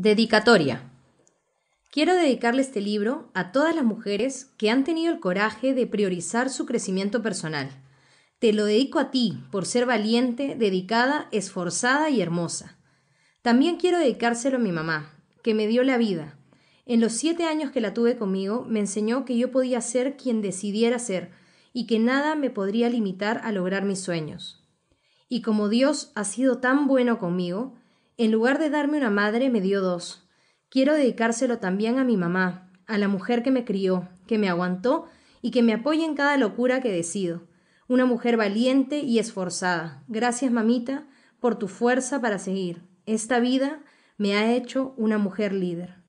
Dedicatoria. Quiero dedicarle este libro a todas las mujeres que han tenido el coraje de priorizar su crecimiento personal. Te lo dedico a ti por ser valiente, dedicada, esforzada y hermosa. También quiero dedicárselo a mi mamá, que me dio la vida. En los siete años que la tuve conmigo, me enseñó que yo podía ser quien decidiera ser y que nada me podría limitar a lograr mis sueños. Y como Dios ha sido tan bueno conmigo, en lugar de darme una madre, me dio dos. Quiero dedicárselo también a mi mamá, a la mujer que me crió, que me aguantó y que me apoya en cada locura que decido. Una mujer valiente y esforzada. Gracias, mamita, por tu fuerza para seguir. Esta vida me ha hecho una mujer líder.